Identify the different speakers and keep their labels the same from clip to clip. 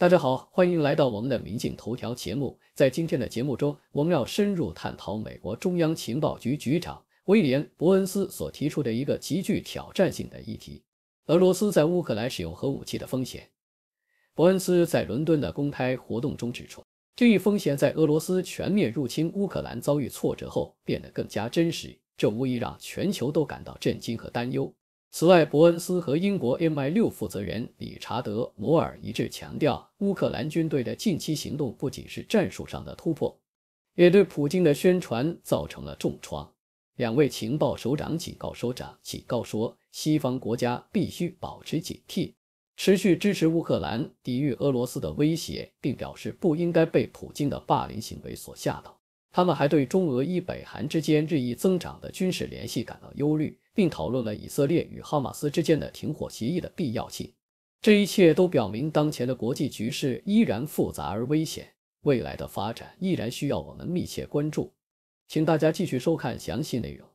Speaker 1: 大家好，欢迎来到我们的《民进头条》节目。在今天的节目中，我们要深入探讨美国中央情报局局长威廉·伯恩斯所提出的一个极具挑战性的议题：俄罗斯在乌克兰使用核武器的风险。伯恩斯在伦敦的公开活动中指出，这一风险在俄罗斯全面入侵乌克兰遭遇挫折后变得更加真实，这无疑让全球都感到震惊和担忧。此外，伯恩斯和英国 MI 六负责人理查德·摩尔一致强调，乌克兰军队的近期行动不仅是战术上的突破，也对普京的宣传造成了重创。两位情报首长警告首长，警告说，西方国家必须保持警惕，持续支持乌克兰抵御俄罗斯的威胁，并表示不应该被普京的霸凌行为所吓倒。他们还对中俄伊北韩之间日益增长的军事联系感到忧虑，并讨论了以色列与哈马斯之间的停火协议的必要性。这一切都表明，当前的国际局势依然复杂而危险，未来的发展依然需要我们密切关注。请大家继续收看详细内容。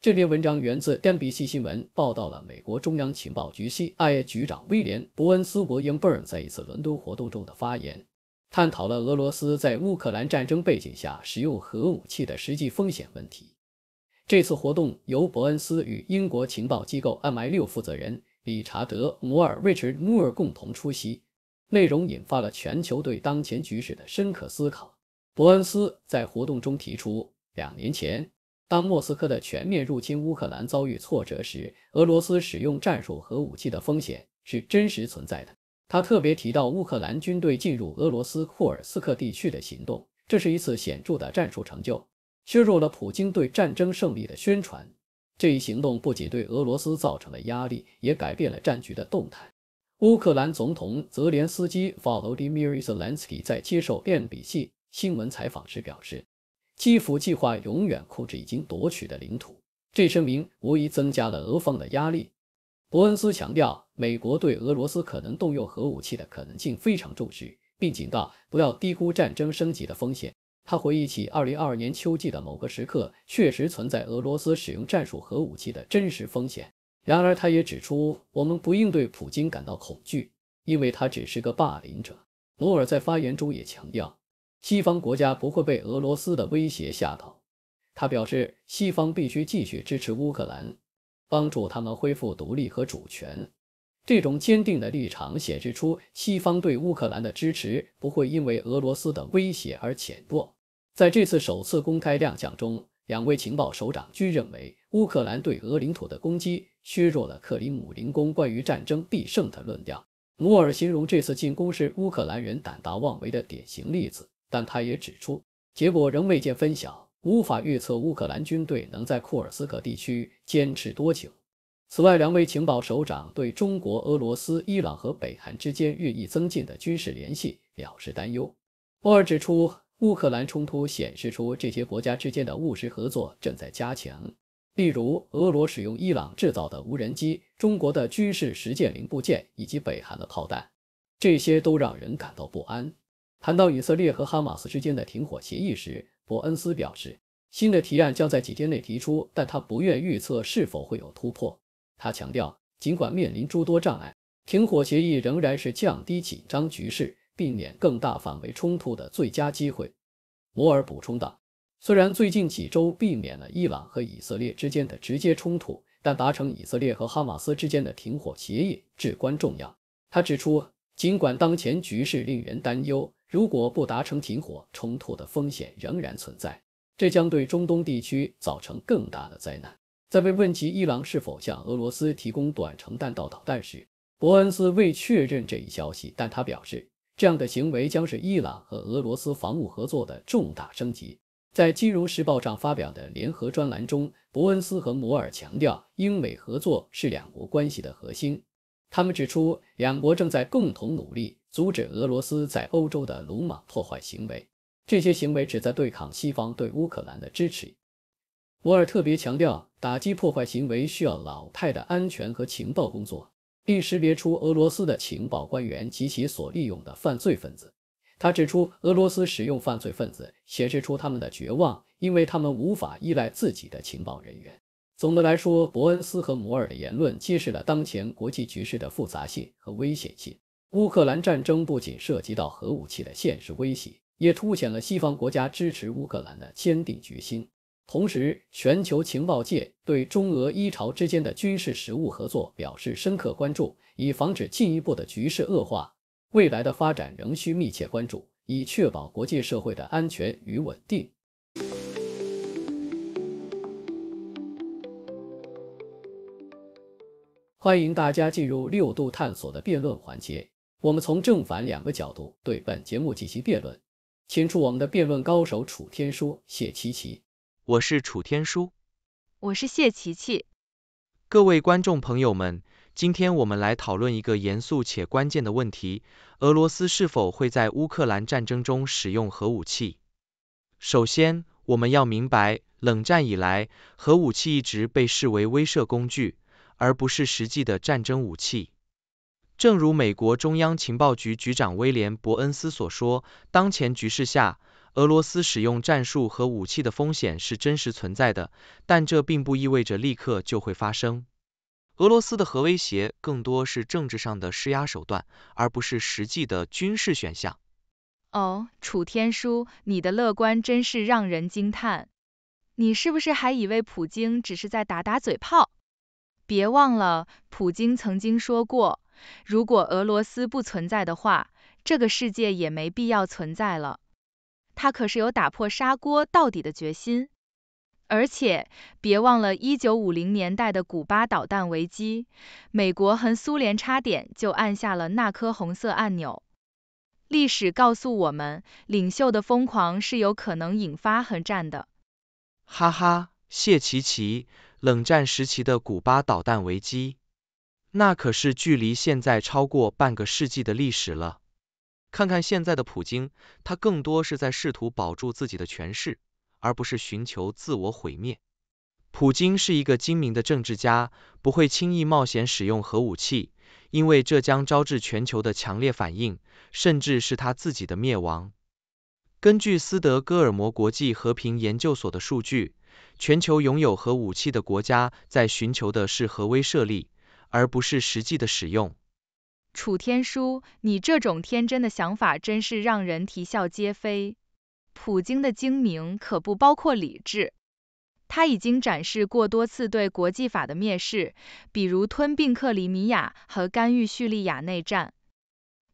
Speaker 1: 这篇文章源自 n b c 新闻，报道了美国中央情报局 CIA 局长威廉·伯恩斯伯恩伯尔在一次伦敦活动中的发言。探讨了俄罗斯在乌克兰战争背景下使用核武器的实际风险问题。这次活动由伯恩斯与英国情报机构 MI 六负责人理查德·摩尔 （Richard Moore） 共同出席，内容引发了全球对当前局势的深刻思考。伯恩斯在活动中提出，两年前当莫斯科的全面入侵乌克兰遭遇挫折时，俄罗斯使用战术核武器的风险是真实存在的。他特别提到乌克兰军队进入俄罗斯库尔斯克地区的行动，这是一次显著的战术成就，削弱了普京对战争胜利的宣传。这一行动不仅对俄罗斯造成了压力，也改变了战局的动态。乌克兰总统泽连斯基 （Volodymyr Zelensky） 在接受 NBC 新闻采访时表示：“基辅计划永远控制已经夺取的领土。”这声明无疑增加了俄方的压力。伯恩斯强调。美国对俄罗斯可能动用核武器的可能性非常重视，并警告不要低估战争升级的风险。他回忆起2022年秋季的某个时刻，确实存在俄罗斯使用战术核武器的真实风险。然而，他也指出，我们不应对普京感到恐惧，因为他只是个霸凌者。摩尔在发言中也强调，西方国家不会被俄罗斯的威胁吓到。他表示，西方必须继续支持乌克兰，帮助他们恢复独立和主权。这种坚定的立场显示出西方对乌克兰的支持不会因为俄罗斯的威胁而浅薄。在这次首次公开亮相中，两位情报首长均认为乌克兰对俄领土的攻击削弱了克里姆林宫关于战争必胜的论调。努尔形容这次进攻是乌克兰人胆大妄为的典型例子，但他也指出，结果仍未见分晓，无法预测乌克兰军队能在库尔斯克地区坚持多久。此外，两位情报首长对中国、俄罗斯、伊朗和北韩之间日益增进的军事联系表示担忧。沃尔指出，乌克兰冲突显示出这些国家之间的务实合作正在加强，例如，俄罗斯使用伊朗制造的无人机、中国的军事实践零部件以及北韩的炮弹，这些都让人感到不安。谈到以色列和哈马斯之间的停火协议时，伯恩斯表示，新的提案将在几天内提出，但他不愿预测是否会有突破。他强调，尽管面临诸多障碍，停火协议仍然是降低紧张局势、避免更大范围冲突的最佳机会。摩尔补充道，虽然最近几周避免了伊朗和以色列之间的直接冲突，但达成以色列和哈马斯之间的停火协议至关重要。他指出，尽管当前局势令人担忧，如果不达成停火，冲突的风险仍然存在，这将对中东地区造成更大的灾难。在被问及伊朗是否向俄罗斯提供短程弹道导弹时，伯恩斯未确认这一消息，但他表示，这样的行为将是伊朗和俄罗斯防务合作的重大升级。在《金融时报》上发表的联合专栏中，伯恩斯和摩尔强调，英美合作是两国关系的核心。他们指出，两国正在共同努力阻止俄罗斯在欧洲的鲁莽破坏行为，这些行为旨在对抗西方对乌克兰的支持。摩尔特别强调，打击破坏行为需要老派的安全和情报工作，并识别出俄罗斯的情报官员及其所利用的犯罪分子。他指出，俄罗斯使用犯罪分子显示出他们的绝望，因为他们无法依赖自己的情报人员。总的来说，伯恩斯和摩尔的言论揭示了当前国际局势的复杂性和危险性。乌克兰战争不仅涉及到核武器的现实威胁，也凸显了西方国家支持乌克兰的坚定决心。同时，全球情报界对中俄伊朝之间的军事实务合作表示深刻关注，以防止进一步的局势恶化。未来的发展仍需密切关注，以确保国际社会的安全与稳定。欢迎大家进入六度探索的辩论环节，我们从正反两个角度对本节目进行辩论。请出我们的辩论高手楚天说、谢琪琪。我是楚天舒，我是谢琪琪。各位观众朋友
Speaker 2: 们，今天我们来讨论一个严肃且关键的问题：俄罗斯是否会在乌克兰战争中使用核武器？首先，我们要明白，冷战以来，核武器一直被视为威慑工具，而不是实际的战争武器。正如美国中央情报局局长威廉·伯恩斯所说，当前局势下。俄罗斯使用战术核武器的风险是真实存在的，但这并不意味着立刻就会发生。俄罗斯的核威胁更多是政治上的施压手段，而不是实际的军事选项。
Speaker 3: 哦，楚天舒，你的乐观真是让人惊叹。你是不是还以为普京只是在打打嘴炮？别忘了，普京曾经说过，如果俄罗斯不存在的话，这个世界也没必要存在了。他可是有打破砂锅到底的决心，而且别忘了，1950年代的古巴导弹危机，美国和苏联差点就按下了那颗红色按钮。历史告诉我们，领袖的疯狂是有可能引发核战的。
Speaker 2: 哈哈，谢奇奇，冷战时期的古巴导弹危机，那可是距离现在超过半个世纪的历史了。看看现在的普京，他更多是在试图保住自己的权势，而不是寻求自我毁灭。普京是一个精明的政治家，不会轻易冒险使用核武器，因为这将招致全球的强烈反应，甚至是他自己的灭亡。根据斯德哥尔摩国际和平研究所的数据，全球拥有核武器的国家在寻求的是核威慑力，而不是实际的使用。
Speaker 3: 楚天舒，你这种天真的想法真是让人啼笑皆非。普京的精明可不包括理智，他已经展示过多次对国际法的蔑视，比如吞并克里米亚和干预叙利亚内战。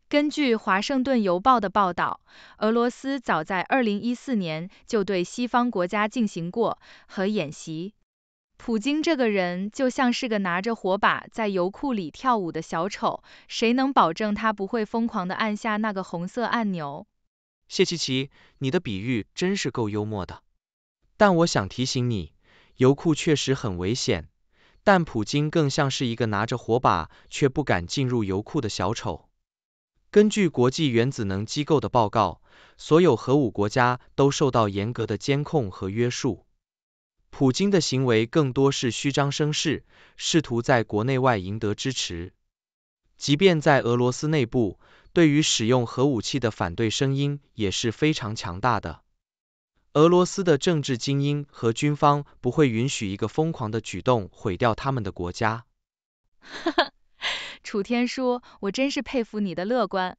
Speaker 3: 根据《华盛顿邮报》的报道，俄罗斯早在2014年就对西方国家进行过核演习。普京这个人就像是个拿着火把在油库里跳舞的小丑，谁能保证他不会疯狂地按下那个红色按钮？
Speaker 2: 谢琪琪，你的比喻真是够幽默的。但我想提醒你，油库确实很危险，但普京更像是一个拿着火把却不敢进入油库的小丑。根据国际原子能机构的报告，所有核武国家都受到严格的监控和约束。普京的行为更多是虚张声势，试图在国内外赢得支持。即便在俄罗斯内部，对于使用核武器的反对声音也是非常强大的。俄罗斯的政治精英和军方不会允许一个疯狂的举动毁掉他们的国家。哈
Speaker 3: 哈，楚天舒，我真是佩服你的乐观。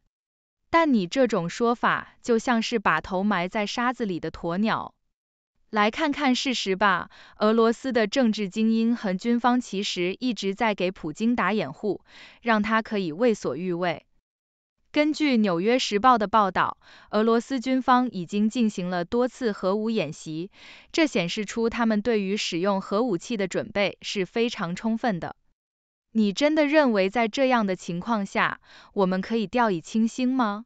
Speaker 3: 但你这种说法就像是把头埋在沙子里的鸵鸟。来看看事实吧，俄罗斯的政治精英和军方其实一直在给普京打掩护，让他可以为所欲为。根据《纽约时报》的报道，俄罗斯军方已经进行了多次核武演习，这显示出他们对于使用核武器的准备是非常充分的。你真的认为在这样的情况下，我们可以掉以轻心吗？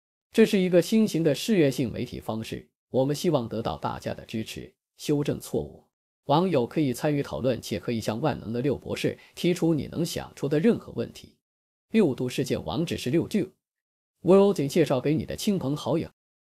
Speaker 1: 这是一个新型的事业性媒体方式，我们希望得到大家的支持。修正错误，网友可以参与讨论，且可以向万能的六博士提出你能想出的任何问题。六度世界网址是六度 w o r l d 介绍给你的亲朋好
Speaker 3: 友。